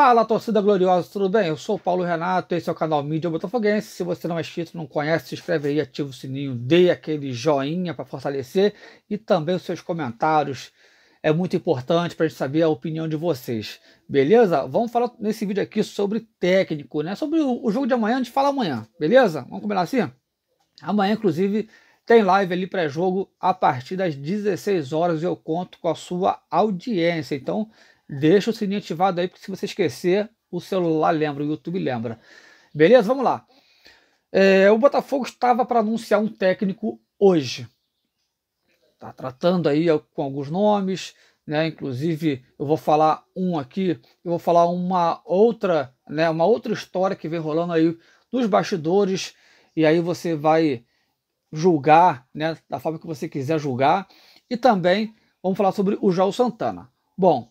Fala torcida gloriosa, tudo bem? Eu sou o Paulo Renato, esse é o canal Mídia Botafoguense. Se você não é inscrito, não conhece, se inscreve aí, ativa o sininho, dê aquele joinha para fortalecer e também os seus comentários. É muito importante para a gente saber a opinião de vocês. Beleza? Vamos falar nesse vídeo aqui sobre técnico, né? Sobre o jogo de amanhã, a gente fala amanhã, beleza? Vamos combinar assim? Amanhã, inclusive, tem live ali pré-jogo a partir das 16 horas. e Eu conto com a sua audiência. Então, Deixa o sininho ativado aí, porque se você esquecer, o celular lembra, o YouTube lembra. Beleza? Vamos lá. É, o Botafogo estava para anunciar um técnico hoje. está tratando aí com alguns nomes, né? Inclusive, eu vou falar um aqui, eu vou falar uma outra, né? Uma outra história que vem rolando aí nos bastidores, e aí você vai julgar, né? Da forma que você quiser julgar. E também vamos falar sobre o João Santana. Bom,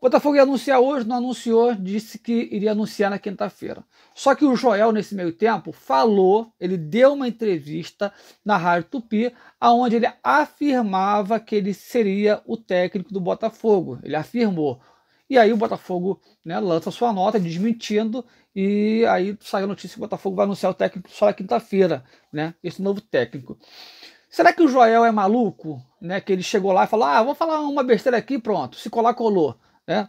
Botafogo ia anunciar hoje, não anunciou, disse que iria anunciar na quinta-feira. Só que o Joel, nesse meio tempo, falou, ele deu uma entrevista na Rádio Tupi, aonde ele afirmava que ele seria o técnico do Botafogo. Ele afirmou. E aí o Botafogo né, lança sua nota desmentindo, e aí sai a notícia que o Botafogo vai anunciar o técnico só na quinta-feira, né? Esse novo técnico. Será que o Joel é maluco? Né, que ele chegou lá e falou: Ah, vou falar uma besteira aqui, pronto, se colar, colou. É?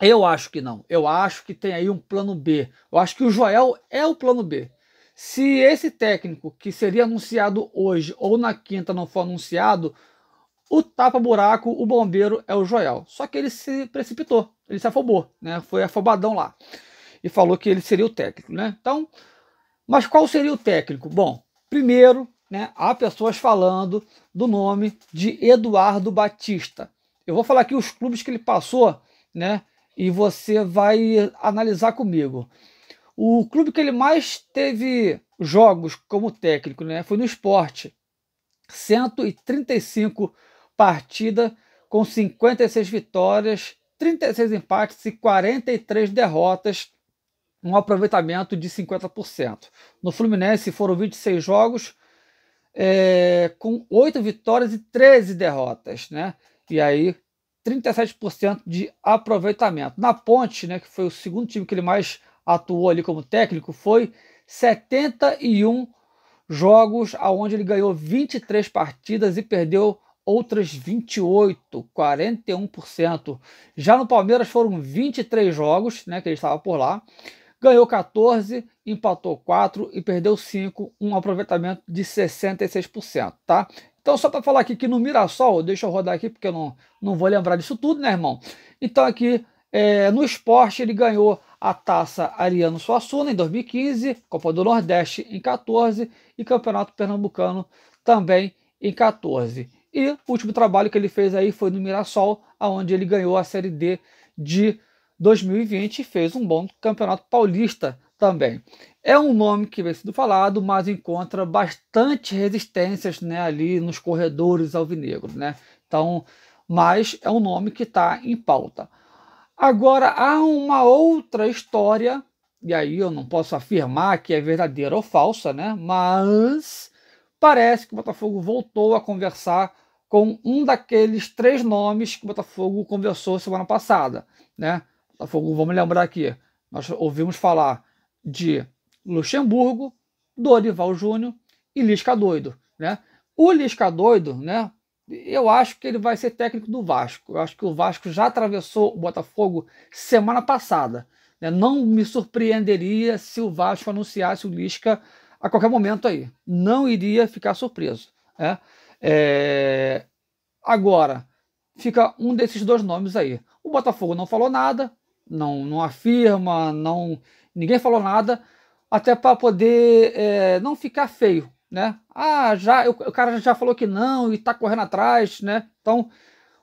Eu acho que não. Eu acho que tem aí um plano B. Eu acho que o Joel é o plano B. Se esse técnico que seria anunciado hoje ou na quinta não for anunciado, o tapa-buraco, o bombeiro é o Joel. Só que ele se precipitou, ele se afobou, né? Foi afobadão lá. E falou que ele seria o técnico, né? Então, mas qual seria o técnico? Bom, primeiro, né, há pessoas falando do nome de Eduardo Batista. Eu vou falar aqui os clubes que ele passou, né? E você vai analisar comigo. O clube que ele mais teve jogos como técnico, né? Foi no esporte. 135 partidas com 56 vitórias, 36 empates e 43 derrotas, um aproveitamento de 50%. No Fluminense foram 26 jogos, é, com 8 vitórias e 13 derrotas, né? E aí, 37% de aproveitamento. Na Ponte, né, que foi o segundo time que ele mais atuou ali como técnico, foi 71 jogos, aonde ele ganhou 23 partidas e perdeu outras 28, 41%. Já no Palmeiras foram 23 jogos, né, que ele estava por lá. Ganhou 14, empatou 4 e perdeu 5, um aproveitamento de 66%, tá? Então, só para falar aqui que no Mirassol, deixa eu rodar aqui porque eu não, não vou lembrar disso tudo, né, irmão? Então, aqui é, no esporte, ele ganhou a taça Ariano Suassuna em 2015, Copa do Nordeste em 14 e Campeonato Pernambucano também em 14. E o último trabalho que ele fez aí foi no Mirassol, onde ele ganhou a Série D de 2020 e fez um bom Campeonato Paulista também. É um nome que vem sendo falado, mas encontra bastante resistências né, ali nos corredores alvinegros. Né? Então, mas é um nome que está em pauta. Agora, há uma outra história, e aí eu não posso afirmar que é verdadeira ou falsa, né? mas parece que o Botafogo voltou a conversar com um daqueles três nomes que o Botafogo conversou semana passada. Né? Botafogo, vamos lembrar aqui, nós ouvimos falar de Luxemburgo, Dorival Júnior e Lisca Doido. Né? O Lisca Doido, né, eu acho que ele vai ser técnico do Vasco. Eu acho que o Vasco já atravessou o Botafogo semana passada. Né? Não me surpreenderia se o Vasco anunciasse o Lisca a qualquer momento aí. Não iria ficar surpreso. Né? É... Agora, fica um desses dois nomes aí. O Botafogo não falou nada, não, não afirma, não ninguém falou nada, até para poder é, não ficar feio, né? Ah, já o, o cara já falou que não e está correndo atrás, né? Então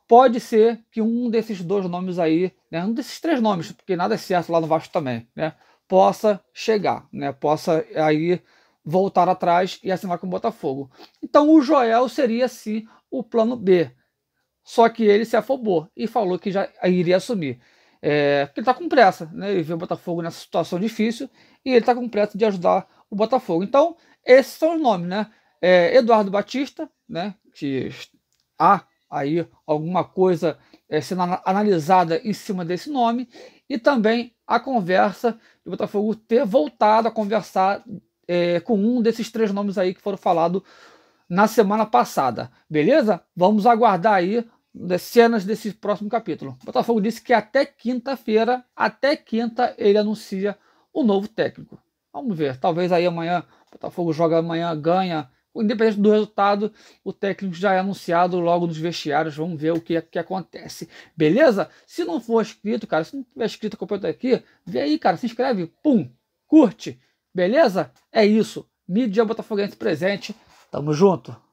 pode ser que um desses dois nomes aí, né, um desses três nomes, porque nada é certo lá no Vasco também, né, possa chegar, né, possa aí voltar atrás e assinar com o Botafogo. Então o Joel seria sim o plano B, só que ele se afobou e falou que já iria assumir. É, que ele está com pressa, né? Ele vê o Botafogo nessa situação difícil e ele está com pressa de ajudar o Botafogo. Então, esses são os nomes, né? É, Eduardo Batista, né? Que há aí alguma coisa é, sendo analisada em cima desse nome, e também a conversa do Botafogo ter voltado a conversar é, com um desses três nomes aí que foram falados na semana passada. Beleza? Vamos aguardar aí cenas desse próximo capítulo. O Botafogo disse que até quinta-feira, até quinta, ele anuncia o novo técnico. Vamos ver, talvez aí amanhã, o Botafogo joga amanhã, ganha. Independente do resultado, o técnico já é anunciado logo nos vestiários. Vamos ver o que, que acontece. Beleza? Se não for inscrito, cara, se não tiver inscrito acompanhando aqui, vê aí, cara, se inscreve, pum, curte. Beleza? É isso. Mídia Botafoguense presente. Tamo junto.